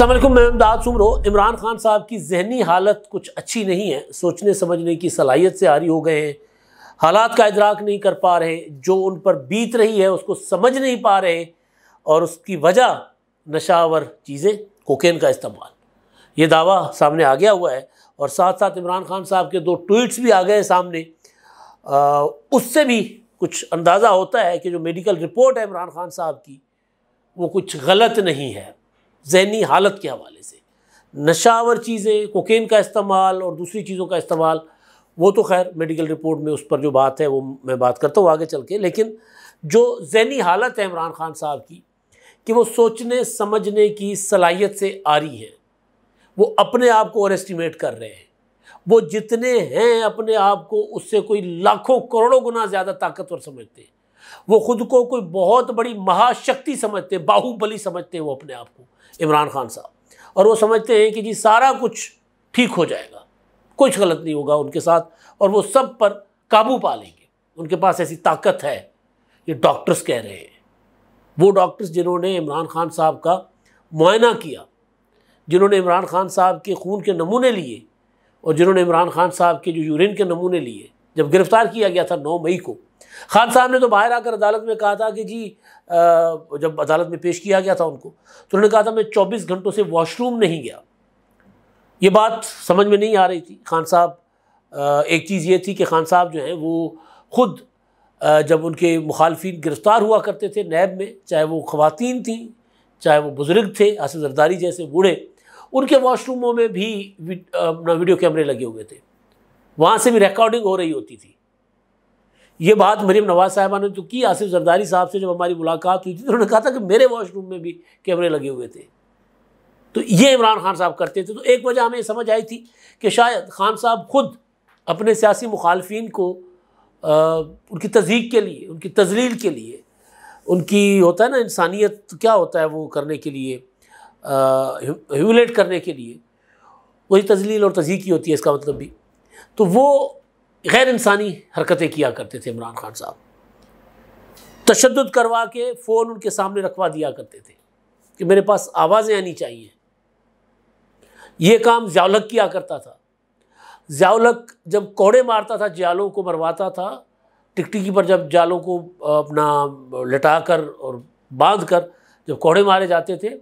असलम मैं अमदाद सुमरो इमरान खान साहब की जहनी हालत कुछ अच्छी नहीं है सोचने समझने की सलाहियत से आ रही हो गए हैं हालात का इदराक नहीं कर पा रहे जो उन पर बीत रही है उसको समझ नहीं पा रहे और उसकी वजह नशावर चीज़ें कोकेन का इस्तेमाल ये दावा सामने आ गया हुआ है और साथ साथ इमरान खान साहब के दो ट्वीट्स भी आ गए सामने आ, उससे भी कुछ अंदाज़ा होता है कि जो मेडिकल रिपोर्ट है इमरान खान साहब की वो कुछ गलत नहीं है जहनी हालत के हवाले से नशावर चीज़ें कोकेन का इस्तेमाल और दूसरी चीज़ों का इस्तेमाल वो तो खैर मेडिकल रिपोर्ट में उस पर जो बात है वो मैं बात करता हूँ आगे चल के लेकिन जो जहनी हालत है इमरान खान साहब की कि वो सोचने समझने की सलाहियत से आ रही है वो अपने आप को ओवर एस्टिमेट कर रहे हैं वो जितने हैं अपने आप को उससे कोई लाखों करोड़ों गुना ज़्यादा ताकतवर समझते हैं वो खुद को कोई बहुत बड़ी महाशक्ति समझते हैं बाहुबली समझते हैं वो अपने आप को इमरान खान साहब और वो समझते हैं कि जी सारा कुछ ठीक हो जाएगा कुछ गलत नहीं होगा उनके साथ और वो सब पर काबू पा लेंगे उनके पास ऐसी ताकत है ये डॉक्टर्स कह रहे हैं वो डॉक्टर्स जिन्होंने इमरान खान साहब का मुआयना किया जिन्होंने इमरान खान साहब के खून के नमूने लिए और जिन्होंने इमरान खान साहब के जो यूरिन के नमूने लिए जब गिरफ़्तार किया गया था नौ मई को खान साहब ने तो बाहर आकर अदालत में कहा था कि जी आ, जब अदालत में पेश किया गया था उनको तो उन्होंने कहा था मैं 24 घंटों से वॉशरूम नहीं गया ये बात समझ में नहीं आ रही थी खान साहब एक चीज़ ये थी कि खान साहब जो हैं वो खुद जब उनके मुखालफी गिरफ़्तार हुआ करते थे नैब में चाहे वो खुवान थी चाहे वो बुज़ुर्ग थे आसिफ जरदारी जैसे बूढ़े उनके वॉशरूमों में भी वीडियो कैमरे लगे हुए थे वहाँ से भी रिकॉर्डिंग हो रही होती थी ये बात मरीम नवाज साहबा ने तो की आसिफ जरदारी साहब से जब हमारी मुलाकात हुई थी तो उन्होंने कहा था कि मेरे वॉशरूम में भी कैमरे लगे हुए थे तो ये इमरान खान साहब करते थे तो एक वजह हमें समझ आई थी कि शायद खान साहब खुद अपने सियासी मुखालफन को आ, उनकी तजीक के लिए उनकी तजलील के लिए उनकी होता है ना इंसानियत क्या होता है वो करने के लिए ह्यूलेट करने के लिए वही तजलील और तजीक ही होती है इसका मतलब भी तो वो गैर इंसानी हरकतें किया करते थे इमरान खान साहब तशद करवा के फ़ोन उनके सामने रखवा दिया करते थे कि मेरे पास आवाज़ें आनी चाहिए ये काम जयालक किया करता था जयालक जब कोड़े मारता था जालों को मरवाता था टिकटिकी पर जब जालों को अपना लटा कर और बांध कर जब कोड़े मारे जाते थे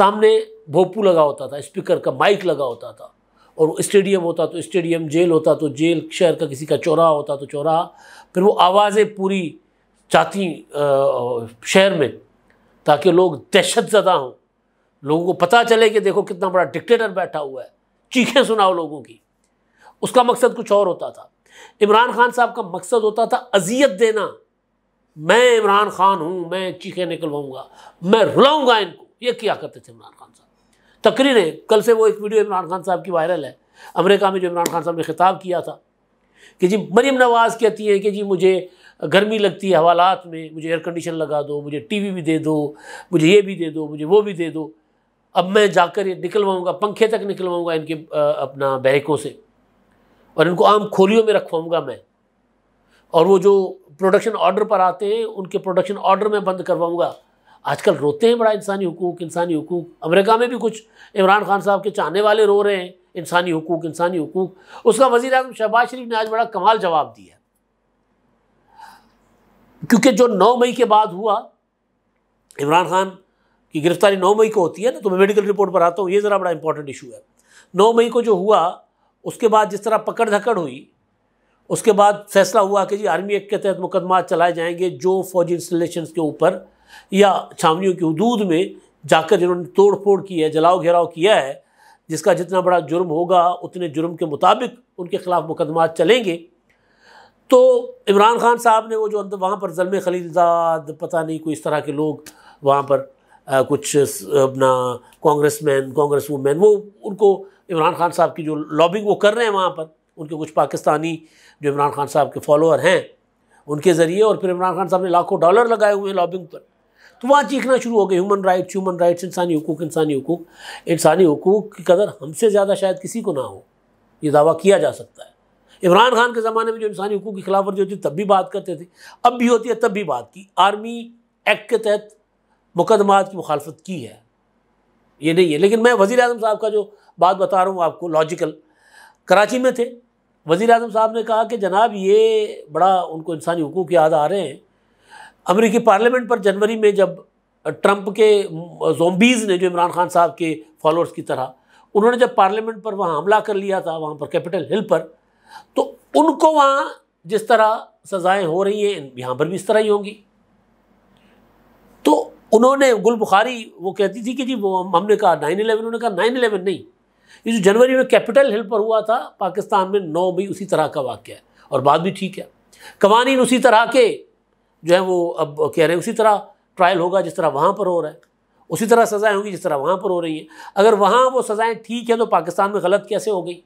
सामने भोपू लगा होता था स्पीकर का माइक लगा होता था और स्टेडियम होता तो स्टेडियम जेल होता तो जेल शहर का किसी का चौराहा होता तो चौराहा फिर वो आवाज़ें पूरी चाहती शहर में ताकि लोग दहशत ज़दा हों लोगों को पता चले कि देखो कितना बड़ा डिक्टेटर बैठा हुआ है चीखें सुनाओ लोगों की उसका मकसद कुछ और होता था इमरान खान साहब का मकसद होता था अजियत देना मैं इमरान खान हूँ मैं चीखें निकलवाऊँगा मैं रुलाऊँगा इनको ये क्या करते थे इमरान खान साहब तकरीर है कल से वो एक वीडियो इमरान खान साहब की वायरल है अमेरिका में जो इमरान खान साहब ने खिताब किया था कि जी मरीम नवाज़ कहती हैं कि जी मुझे गर्मी लगती है हवालात में मुझे एयर कंडीशन लगा दो मुझे टीवी भी दे दो मुझे ये भी दे दो मुझे वो भी दे दो अब मैं जाकर ये निकलवाऊँगा पंखे तक निकलवाऊँगा इनके अपना बहकों से और इनको आम खोलियों में रखवाऊँगा मैं और वो जो प्रोडक्शन ऑर्डर पर आते हैं उनके प्रोडक्शन ऑर्डर में बंद करवाऊँगा आजकल रोते हैं बड़ा इंसानी हकूक़ इंसानी हकूक़ अमेरिका में भी कुछ इमरान खान साहब के चाहने वाले रो रहे हैं इंसानी हकूक़ इंसानी हकूक़ उसका वजीर अजम शहबाज शरीफ ने आज बड़ा कमाल जवाब दिया क्योंकि जो नौ मई के बाद हुआ इमरान खान की गिरफ्तारी नौ मई को होती है ना तो मैं मेडिकल रिपोर्ट पर आता हूँ ये ज़रा बड़ा इंपॉर्टेंट इशू है नौ मई को जो हुआ उसके बाद जिस तरह पकड़ धकड़ हुई उसके बाद फैसला हुआ कि जी आर्मी एक्ट के तहत मुकदमा चलाए जाएंगे जो फौजी इंस्टॉलेशन के ऊपर या छावनियों की हदूद में जाकर जिन्होंने तोड़ फोड़ की है जलाओ घेराव किया है जिसका जितना बड़ा जुर्म होगा उतने जुर्म के मुताबिक उनके ख़िलाफ़ मुकदमा चलेंगे तो इमरान खान साहब ने वो जो अंदर वहाँ पर जलम खलीलजाद पता नहीं कोई इस तरह के लोग वहाँ पर आ, कुछ अपना कांग्रेस मैन कांग्रेस वूमेन वो उनको इमरान खान साहब की जो लॉबिंग वो कर रहे हैं वहाँ पर उनके कुछ पाकिस्तानी जो इमरान खान साहब के फॉलोअर हैं उनके ज़रिए और फिर इमरान खान साहब ने लाखों डॉलर लगाए हुए हैं लॉबिंग पर तो वहाँ चीखना शुरू हो गया ह्यूमन राइट्स ह्यूमन राइट्स इंसानी हकूक इंसानी हकूक इंसानी हकूक की कदर हमसे ज़्यादा शायद किसी को ना हो ये दावा किया जा सकता है इमरान खान के ज़माने में जो इंसानी हकूक की खिलाफ वर्जी होती तब भी बात करते थे अब भी होती है तब भी बात की आर्मी एक्ट के तहत मुकदमात की मुखालफत की है ये नहीं है लेकिन मैं वज़ी अजम साहब का जो बात बता रहा हूँ आपको लॉजिकल कराची में थे वज़ी अजम साहब ने कहा कि जनाब ये बड़ा उनको इंसानी हकूक़ याद आ रहे हैं अमरीकी पार्लियामेंट पर जनवरी में जब ट्रंप के जोम्बीज़ ने जो इमरान खान साहब के फॉलोअर्स की तरह उन्होंने जब पार्लियामेंट पर वहाँ हमला कर लिया था वहाँ पर कैपिटल हिल पर तो उनको वहाँ जिस तरह सज़ाएं हो रही हैं यहाँ पर भी इस तरह ही होंगी तो उन्होंने गुल बुखारी वो कहती थी कि जी वो हमने कहा नाइन इलेवन उन्होंने कहा नाइन इलेवन नहीं ये जो जनवरी में कैपिटल हिल पर हुआ था पाकिस्तान में नौ भी उसी तरह का वाक्य है और बात भी ठीक है कवानीन उसी तरह के जो है वो अब कह रहे हैं उसी तरह ट्रायल होगा जिस तरह वहाँ पर हो रहा है उसी तरह सजाएं होंगी जिस तरह वहाँ पर हो रही हैं अगर वहाँ वो सज़ाएँ ठीक हैं तो पाकिस्तान में गलत कैसे हो गई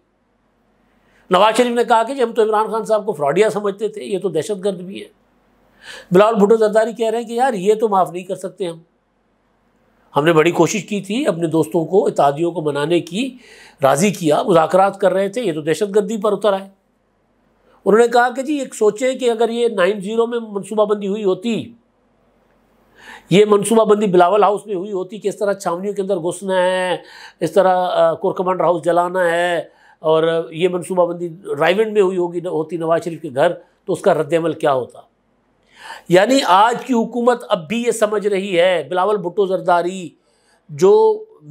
नवाज शरीफ ने कहा कि जी हम तो इमरान खान साहब को फ्रॉडिया समझते थे ये तो दहशत गर्द भी है बिलाल भुटो जरदारी कह रहे हैं कि यार ये तो माफ़ नहीं कर सकते हम हमने बड़ी कोशिश की थी अपने दोस्तों को इतादियों को मनाने की राज़ी किया मुजाकर कर रहे थे ये तो दहशत गर्दी पर उतर आए उन्होंने कहा कि जी एक सोचे कि अगर ये नाइन ज़ीरो में मनसूबाबंदी हुई होती ये मनसूबाबंदी बिलावल हाउस में हुई होती कि इस तरह छावनियों के अंदर घुसना है इस तरह कुरकमंड हाउस जलाना है और ये मनसूबाबंदी रायवेंड में हुई होगी होती नवाज शरीफ के घर तो उसका रद्दमल क्या होता यानी आज की हुकूमत अब भी ये समझ रही है बिलावल भुट्टो जरदारी जो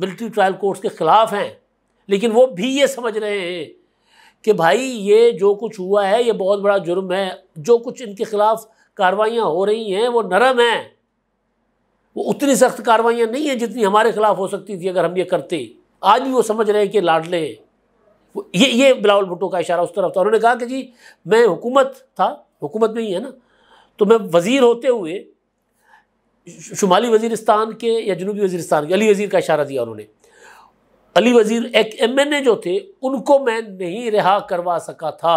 मिलिट्री ट्रायल कोर्ट्स के ख़िलाफ़ हैं लेकिन वो भी ये समझ रहे हैं कि भाई ये जो कुछ हुआ है ये बहुत बड़ा जुर्म है जो कुछ इनके ख़िलाफ़ कार्रवाइयाँ हो रही हैं वो नरम हैं वो उतनी सख्त कार्रवाइयाँ नहीं हैं जितनी हमारे ख़िलाफ़ हो सकती थी अगर हम ये करते आज भी वो समझ रहे हैं कि लाडले हैं ये ये बिलावल भुट्टो का इशारा उस तरफ था उन्होंने कहा कि जी मैं हुकूमत था हुकूमत में ही है ना तो मैं वज़ीर होते हुए शुमाली वजीरस्तान के या जनूबी वजीरस्तान के अली वज़ीर का इशारा दिया उन्होंने अली वज़ीर एक एम एन ए जो थे उनको मैं नहीं रिहा करवा सका था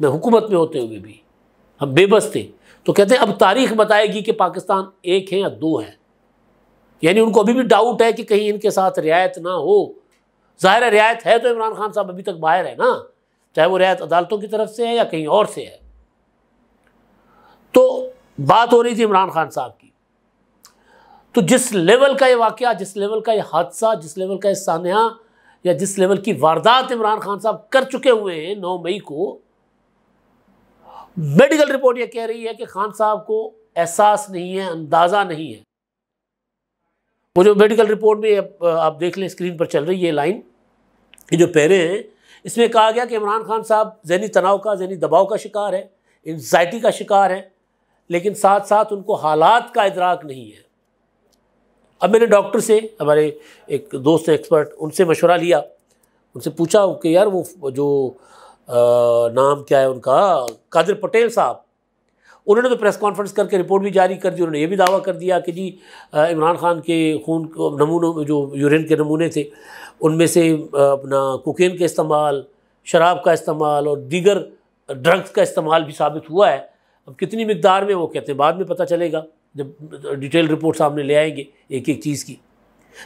मैं हुकूमत में होते हुए भी हम बेबस थे तो कहते हैं अब तारीख बताएगी कि पाकिस्तान एक है या दो है यानी उनको अभी भी डाउट है कि कहीं इनके साथ रियायत ना हो ज़ाहिर रियायत है तो इमरान खान साहब अभी तक बाहर है ना चाहे वो रियायत अदालतों की तरफ से है या कहीं और से है बात हो रही थी इमरान खान साहब की तो जिस लेवल का ये वाक़ जिस लेवल का ये हादसा जिस लेवल का ये सान्हा या जिस लेवल की वारदात इमरान खान साहब कर चुके हुए हैं नौ मई को मेडिकल रिपोर्ट ये कह रही है कि खान साहब को एहसास नहीं है अंदाज़ा नहीं है वो जो मेडिकल रिपोर्ट में आप, आप देख लें स्क्रीन पर चल रही है लाइन ये जो पैरे हैं इसमें कहा गया कि इमरान खान साहब जहनी तनाव का जहनी दबाव का शिकार है एनजाइटी का शिकार है लेकिन साथ साथ उनको हालात का इदराक नहीं है अब मैंने डॉक्टर से हमारे एक दोस्त एक्सपर्ट उनसे मशवरा लिया उनसे पूछा कि यार वो जो आ, नाम क्या है उनका कादिर पटेल साहब उन्होंने तो प्रेस कॉन्फ्रेंस करके रिपोर्ट भी जारी कर दी उन्होंने ये भी दावा कर दिया कि जी इमरान खान के खून नमूनों जो यूरिन के नमूने थे उनमें से अपना कोकेन का इस्तेमाल शराब का इस्तेमाल और दीगर ड्रग्स का इस्तेमाल भी साबित हुआ है अब कितनी मकदार में वो कहते हैं बाद में पता चलेगा जब डिटेल रिपोर्ट सामने ले आएंगे एक एक चीज़ की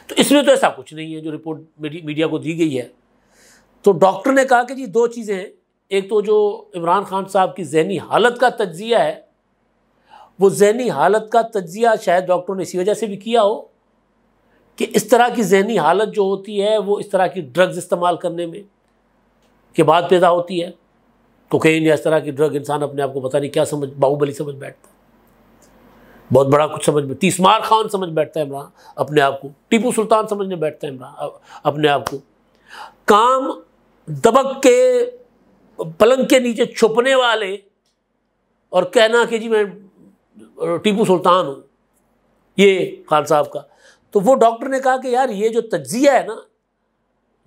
तो इसमें तो ऐसा कुछ नहीं है जो रिपोर्ट मीडिया को दी गई है तो डॉक्टर ने कहा कि जी दो चीज़ें हैं एक तो जो इमरान खान साहब की जहनी हालत का तजिया है वो जहनी हालत का तजिया शायद डॉक्टरों ने इसी वजह से भी किया हो कि इस तरह की जहनी हालत जो होती है वो इस तरह की ड्रग्स इस्तेमाल करने में के बाद पैदा होती है कोकेन या इस तरह की ड्रग इंसान अपने आप को पता नहीं क्या समझ बाहुबली समझ बैठता बहुत बड़ा कुछ समझ में तीसमार खान समझ बैठता है इमरान अपने आप को टीपू सुल्तान समझने बैठता है इमरान अपने आप को काम दबक के पलंग के नीचे छुपने वाले और कहना कि जी मैं टीपू सुल्तान हूँ ये खान साहब का तो वो डॉक्टर ने कहा कि यार ये जो तज्जिया है ना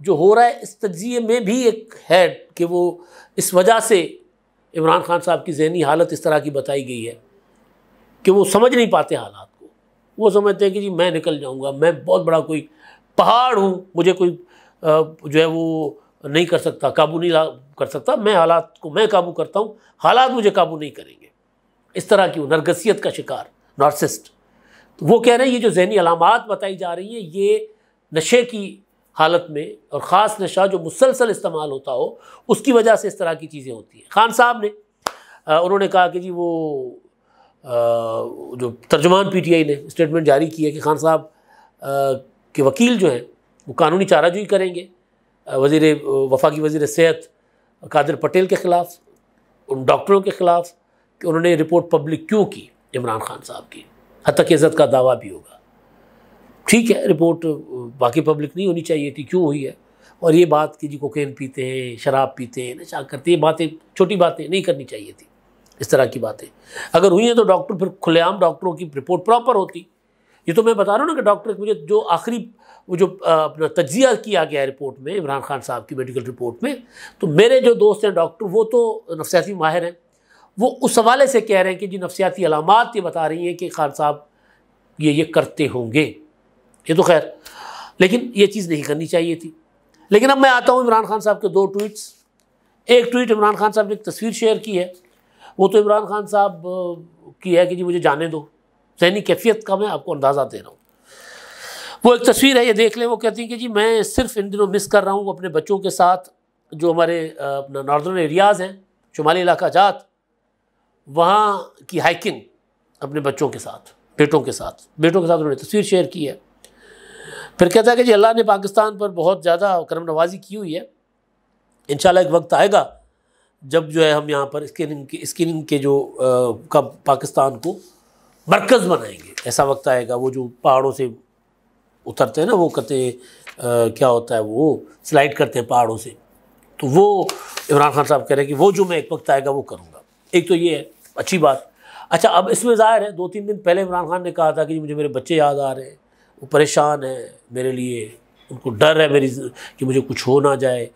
जो हो रहा है इस तजिए में भी एक है कि वो इस वजह से इमरान खान साहब की जहनी हालत इस तरह की बताई गई है कि वो समझ नहीं पाते हालात को वो समझते हैं कि जी मैं निकल जाऊंगा मैं बहुत बड़ा कोई पहाड़ हूँ मुझे कोई जो है वो नहीं कर सकता काबू नहीं कर सकता मैं हालात को मैं काबू करता हूँ हालात मुझे काबू नहीं करेंगे इस तरह की नरगसियत का शिकार नार्सिस्ट तो वो कह रहे हैं ये जो जहनी अलामत बताई जा रही हैं ये नशे की हालत में और ख़ास नशा जो मुसलसल इस्तेमाल होता हो उसकी वजह से इस तरह की चीज़ें होती हैं खान साहब ने आ, उन्होंने कहा कि जी वो आ, जो तर्जमान पीटीआई ने स्टेटमेंट जारी किया कि खान साहब के वकील जो हैं वो कानूनी चाराजुई करेंगे वजीर वफाकी वजीर सेहत कादिर पटेल के ख़िलाफ़ उन डॉक्टरों के ख़िलाफ़ कि उन्होंने रिपोर्ट पब्लिक क्यों की इमरान खान साहब की हद तक इज़्ज़त का दावा भी होगा ठीक है रिपोर्ट बाकी पब्लिक नहीं होनी चाहिए थी क्यों हुई है और ये बात कि जी कोकेन पीते हैं शराब पीते हैं नशा करते हैं बातें छोटी बातें नहीं करनी चाहिए थी इस तरह की बातें अगर हुई हैं तो डॉक्टर फिर खुलेआम डॉक्टरों की रिपोर्ट प्रॉपर होती ये तो मैं बता रहा हूँ ना कि डॉक्टर मुझे जो आखिरी वो जो अपना तजिया किया गया रिपोर्ट में इमरान खान साहब की मेडिकल रिपोर्ट में तो मेरे जो दोस्त हैं डॉक्टर वो तो नफसियाती माहिर हैं वो उस हवाले से कह रहे हैं कि जी नफसियाती अलामत ये बता रही हैं कि खान साहब ये ये करते होंगे ये तो खैर लेकिन ये चीज़ नहीं करनी चाहिए थी लेकिन अब मैं आता हूँ इमरान खान साहब के दो ट्वीट्स एक ट्वीट इमरान खान साहब ने एक तस्वीर शेयर की है वो तो इमरान खान साहब की है कि जी मुझे जाने दो जहनी कैफियत का मैं आपको अंदाज़ा दे रहा हूँ वो एक तस्वीर है ये देख लें वो कहती हैं कि जी मैं सिर्फ इन दिनों मिस कर रहा हूँ अपने बच्चों के साथ जो हमारे अपना नॉर्दर्न एरियाज़ हैं शुमाली इलाका जात वहाँ की हाइकिंग अपने बच्चों के साथ बेटों के साथ बेटों के साथ उन्होंने तस्वीर शेयर की है फिर कहता है कि जी अल्लाह ने पाकिस्तान पर बहुत ज़्यादा करम नवाजी की हुई है इन एक वक्त आएगा जब जो है हम यहाँ पर स्क्रीनिंग के स्क्रीनिंग के जो का पाकिस्तान को मरकज़ बनाएंगे ऐसा वक्त आएगा वो जो पहाड़ों से उतरते हैं ना वो कहते हैं क्या होता है वो स्लाइड करते हैं पहाड़ों से तो वो इमरान खान साहब कह रहे हैं कि वो जो मैं एक वक्त आएगा वो करूँगा एक तो ये है अच्छी बात अच्छा अब इसमें ज़ाहिर है दो तीन दिन पहले इमरान खान ने कहा था कि मुझे मेरे बच्चे याद आ रहे हैं वो परेशान है मेरे लिए उनको डर है मेरी कि मुझे कुछ हो ना जाए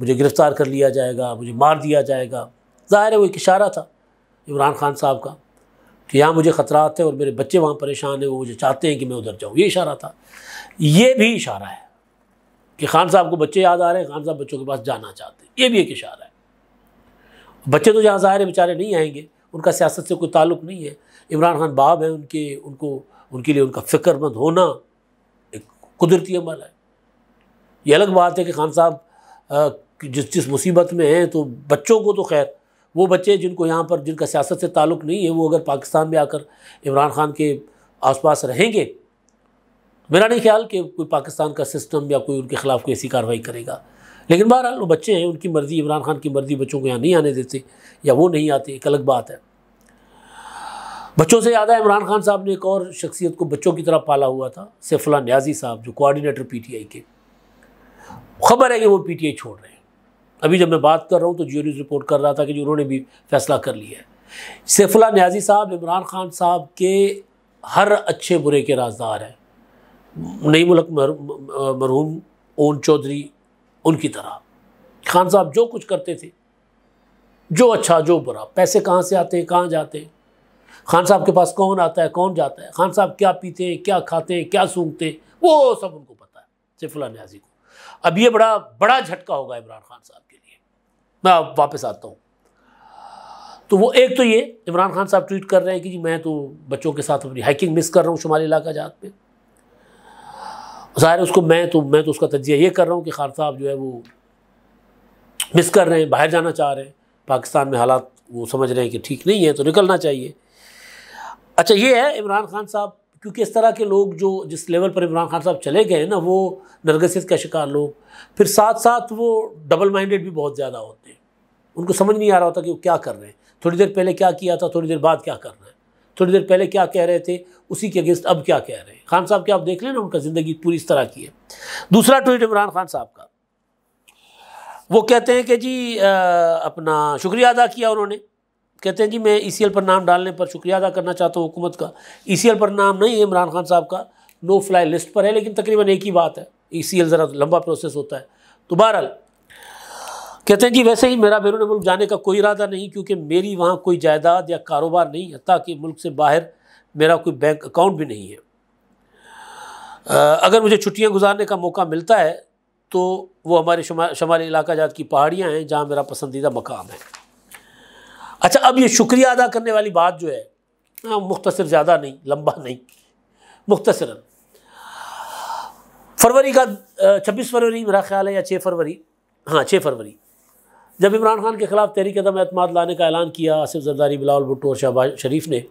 मुझे गिरफ़्तार कर लिया जाएगा मुझे मार दिया जाएगा ज़ाहिर है वो एक इशारा था इमरान खान साहब का कि यहाँ मुझे ख़तरात है और मेरे बच्चे वहाँ परेशान हैं वो मुझे चाहते हैं कि मैं उधर जाऊँ ये इशारा था ये भी इशारा है कि खान साहब को बच्चे याद आ रहे हैं खान साहब बच्चों के पास जाना चाहते हैं ये भी एक इशारा है बच्चे तो यहाँ ज़ाहिर बेचारे नहीं आएंगे उनका सियासत से कोई ताल्लुक़ नहीं है इमरान खान बाब हैं उनके उनको उनके लिए उनका फ़िक्रमंद होना कुदरती अमल है ये अलग बात है कि खान साहब जिस जिस मुसीबत में हैं तो बच्चों को तो खैर वो बच्चे जिनको यहाँ पर जिनका सियासत से ताल्लुक़ नहीं है वो अगर पाकिस्तान में आकर इमरान खान के आसपास रहेंगे मेरा नहीं ख्याल कि कोई पाकिस्तान का सिस्टम या कोई उनके ख़िलाफ़ कोई ऐसी कार्रवाई करेगा लेकिन बहरहाल वो बच्चे हैं उनकी मर्ज़ी इमरान खान की मर्ज़ी बच्चों को यहाँ नहीं आने देते या वो नहीं आते एक अलग बात है बच्चों से याद है इमरान खान साहब ने एक और शख्सियत को बच्चों की तरह पाला हुआ था सैफुल्ला न्याजी साहब जो कोऑर्डिनेटर पीटीआई के खबर है कि वो पीटीआई छोड़ रहे हैं अभी जब मैं बात कर रहा हूँ तो जियो न्यूज़ रिपोर्ट कर रहा था कि जो उन्होंने भी फैसला कर लिया है सैफुल्ला न्याजी साहब इमरान खान साहब के हर अच्छे बुरे के राजदार हैं नई मुल्क मरहूम ओन चौधरी उनकी तरह खान साहब जो कुछ करते थे जो अच्छा जो बुरा पैसे कहाँ से आते हैं कहाँ जाते हैं खान साहब के पास कौन आता है कौन जाता है खान साहब क्या पीते हैं क्या खाते हैं क्या सूंघते हैं वो सब उनको पता है सिफला न्याजी को अब ये बड़ा बड़ा झटका होगा इमरान खान साहब के लिए मैं अब वापस आता हूँ तो वो एक तो ये इमरान खान साहब ट्वीट कर रहे हैं कि जी मैं तो बच्चों के साथ अपनी हाइकिंग मिस कर रहा हूँ शुमाली इलाका जात में ज़ाहिर उसको मैं तो मैं तो उसका तजिया ये कर रहा हूँ कि खान साहब जो है वो मिस कर रहे हैं बाहर जाना चाह रहे हैं पाकिस्तान में हालात वो समझ रहे हैं कि ठीक नहीं है तो निकलना चाहिए अच्छा ये है इमरान खान साहब क्योंकि इस तरह के लोग जो जिस लेवल पर इमरान खान साहब चले गए ना वो नरगसिस का शिकार लोग फिर साथ साथ वो डबल माइंडेड भी बहुत ज़्यादा होते हैं उनको समझ नहीं आ रहा होता कि वो क्या कर रहे हैं थोड़ी देर पहले क्या किया था थोड़ी देर बाद क्या कर रहे हैं थोड़ी देर पहले क्या कह रहे थे उसी के अगेंस्ट अब क्या कह रहे हैं खान साहब क्या आप देख लें ना उनका ज़िंदगी पूरी इस तरह की है दूसरा ट्वीट इमरान खान साहब का वो कहते हैं कि जी आ, अपना शुक्रिया अदा किया उन्होंने कहते हैं जी मैं ई e पर नाम डालने पर शुक्रिया अदा करना चाहता हूँ हुकूमत का ई e पर नाम नहीं है इमरान खान साहब का नो फ्लाई लिस्ट पर है लेकिन तकरीबन एक ही बात है ई e ज़रा लंबा प्रोसेस होता है तो बहरहाल कहते हैं जी वैसे ही मेरा बैरून मुल्क जाने का कोई इरादा नहीं क्योंकि मेरी वहाँ कोई जायदाद या कारोबार नहीं है ताकि मुल्क से बाहर मेरा कोई बैंक अकाउंट भी नहीं है अगर मुझे छुट्टियाँ गुजारने का मौका मिलता है तो वो हमारे शुमाली इलाका जात की पहाड़ियाँ हैं जहाँ मेरा पसंदीदा मकाम है अच्छा अब ये शुक्रिया अदा करने वाली बात जो है हाँ, मुख्तसर ज़्यादा नहीं लंबा नहीं मुख्तर फरवरी का छब्बीस फरवरी मेरा ख्याल है या छः फरवरी हाँ छः फरवरी जब इमरान खान के खिलाफ तहरीक अदम अतमाद लाने का ऐलान किया आसिफ जरदारी बिलाल भुट्टो और शहबाज शरीफ ने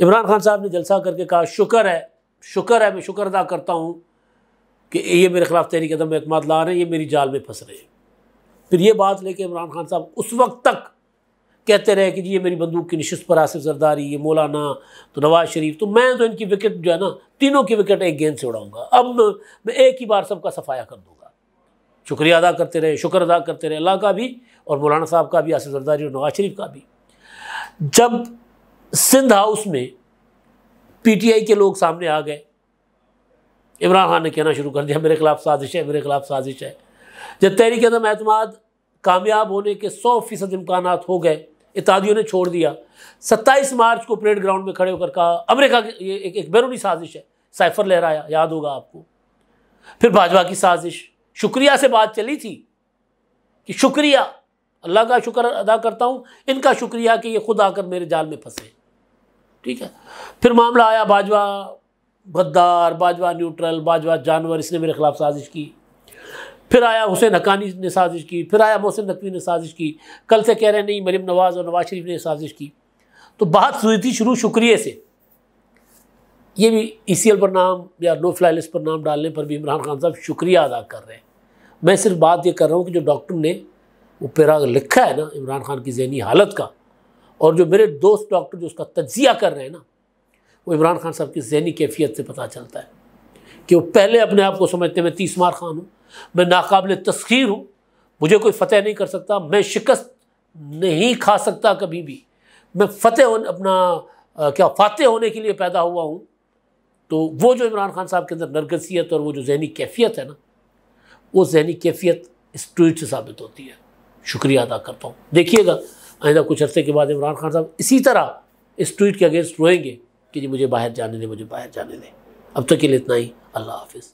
इमरान खान साहब ने जलसा करके कहा शुक्र है शुक्र है मैं शुक्र अदा करता हूँ कि ये मेरे खिलाफ तहरीक अदम अतमाद ला रहे हैं ये मेरी जाल में फंस रहे हैं फिर ये बात लेके इमरान खान साहब उस वक्त तक कहते रहे कि जी ये मेरी बंदूक की नशस्त पर आसिफ जरदारी ये मौलाना तो नवाज शरीफ तो मैं तो इनकी विकेट जो है ना तीनों की विकेट एक गेंद से उड़ाऊँगा अब मैं एक ही बार सबका सफाया कर दूँगा शुक्रिया अदा करते रहे शुक्र अदा करते रहे अल्लाह का भी और मौलाना साहब का भी आसिफ जरदारी और नवाज शरीफ का भी जब सिंध हाउस में पीटीआई के लोग सामने आ गए इमरान खान ने कहना शुरू कर दिया मेरे खिलाफ साजिश है मेरे खिलाफ साजिश है जब तहरीक अदम कामयाब होने के सौ फीसद इम्कान हो गए इतादियों ने छोड़ दिया 27 मार्च को परेड ग्राउंड में खड़े होकर कहा अमेरिका की ये एक, एक बैरूनी साजिश है साइफर लहराया याद होगा आपको फिर भाजपा की साजिश शुक्रिया से बात चली थी कि शुक्रिया अल्लाह का शुक्र अदा करता हूँ इनका शुक्रिया कि ये खुद आकर मेरे जाल में फंसे ठीक है फिर मामला आया बाजवा गद्दार बाजवा न्यूट्रल बाजवा जानवर इसने मेरे खिलाफ साजिश की फिर आया हुसैन हकानी ने साजिश की फिर आया मोहसिन नकवी ने साजिश की कल से कह रहे नहीं मरीम नवाज़ और नवाज शरीफ ने साजिश की तो बात हुई थी शुरू शुक्रिया से ये भी ई सी एल पर नाम या नो फ्लाइल पर नाम डालने पर भी इमरान खान साहब शुक्रिया अदा कर रहे हैं मैं सिर्फ बात ये कर रहा हूँ कि जो डॉक्टर ने वो पैराग लिखा है ना इमरान खान की जहनी हालत का और जो मेरे दोस्त डॉक्टर जो उसका तजिया कर रहे हैं ना वो इमरान खान साहब की जहनी कैफियत से पता चलता है कि वो पहले अपने आप को समझते मैं तीस मार खान हूँ मैं नाकबिल तस्खीर हूँ मुझे कोई फ़तेह नहीं कर सकता मैं शिकस्त नहीं खा सकता कभी भी मैं फ़तेह अपना आ, क्या फ़ातह होने के लिए पैदा हुआ हूँ तो वो जो इमरान खान साहब के अंदर नरगसीत और वो जो जहनी कैफियत है ना वो जहनी कैफियत इस ट्वीट से साबित होती है शुक्रिया अदा करता हूँ देखिएगा आइंदा कुछ अर्से के बाद इमरान खान साहब इसी तरह इस ट्वीट के अगेंस्ट रोएंगे कि जी मुझे बाहर जाने दें मुझे बाहर जाने दें अब तक के लिए इतना ही अल्लाह हाफिज़